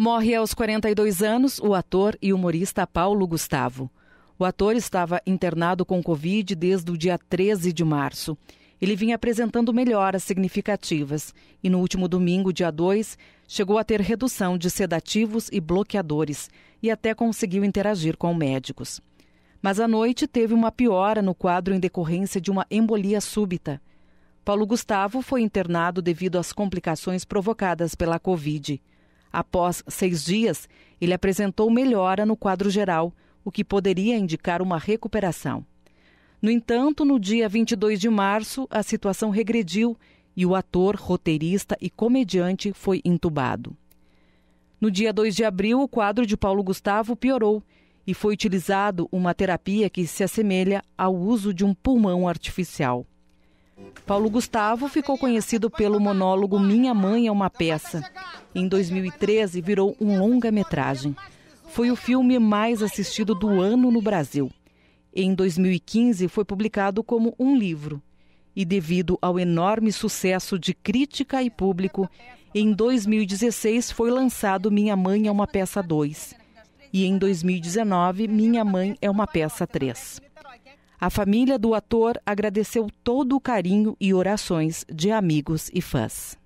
Morre aos 42 anos o ator e humorista Paulo Gustavo. O ator estava internado com Covid desde o dia 13 de março. Ele vinha apresentando melhoras significativas e, no último domingo, dia 2, chegou a ter redução de sedativos e bloqueadores e até conseguiu interagir com médicos. Mas à noite teve uma piora no quadro em decorrência de uma embolia súbita. Paulo Gustavo foi internado devido às complicações provocadas pela Covid. Após seis dias, ele apresentou melhora no quadro geral, o que poderia indicar uma recuperação. No entanto, no dia 22 de março, a situação regrediu e o ator, roteirista e comediante foi entubado. No dia 2 de abril, o quadro de Paulo Gustavo piorou e foi utilizado uma terapia que se assemelha ao uso de um pulmão artificial. Paulo Gustavo ficou conhecido pelo monólogo Minha Mãe é uma Peça, em 2013 virou um longa-metragem. Foi o filme mais assistido do ano no Brasil. Em 2015 foi publicado como um livro. E devido ao enorme sucesso de crítica e público, em 2016 foi lançado Minha Mãe é uma Peça 2. E em 2019, Minha Mãe é uma Peça 3. A família do ator agradeceu todo o carinho e orações de amigos e fãs.